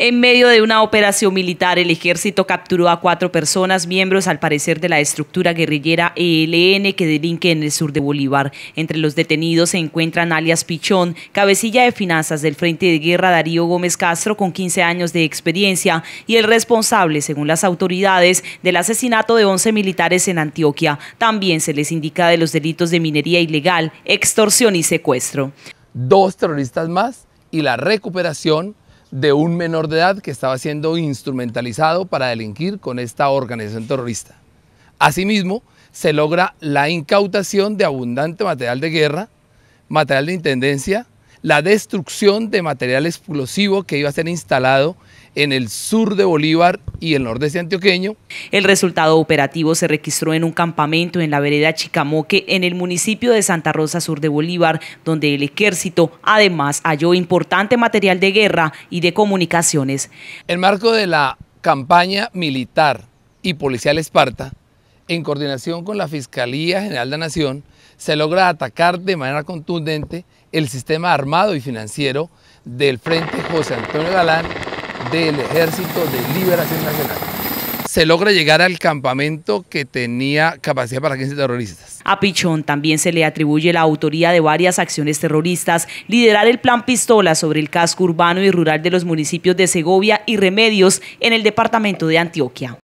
En medio de una operación militar, el ejército capturó a cuatro personas, miembros al parecer de la estructura guerrillera ELN que delinque en el sur de Bolívar. Entre los detenidos se encuentran alias Pichón, cabecilla de finanzas del Frente de Guerra Darío Gómez Castro con 15 años de experiencia y el responsable, según las autoridades, del asesinato de 11 militares en Antioquia. También se les indica de los delitos de minería ilegal, extorsión y secuestro. Dos terroristas más y la recuperación de un menor de edad que estaba siendo instrumentalizado para delinquir con esta organización terrorista. Asimismo, se logra la incautación de abundante material de guerra, material de intendencia, la destrucción de material explosivo que iba a ser instalado en el sur de Bolívar y el nordeste antioqueño. El resultado operativo se registró en un campamento en la vereda Chicamoque, en el municipio de Santa Rosa, sur de Bolívar, donde el ejército además halló importante material de guerra y de comunicaciones. En marco de la campaña militar y policial Esparta, en coordinación con la Fiscalía General de la Nación, se logra atacar de manera contundente el sistema armado y financiero del Frente José Antonio Galán del Ejército de Liberación Nacional se logra llegar al campamento que tenía capacidad para 15 terroristas. A Pichón también se le atribuye la autoría de varias acciones terroristas, liderar el plan Pistola sobre el casco urbano y rural de los municipios de Segovia y Remedios en el departamento de Antioquia.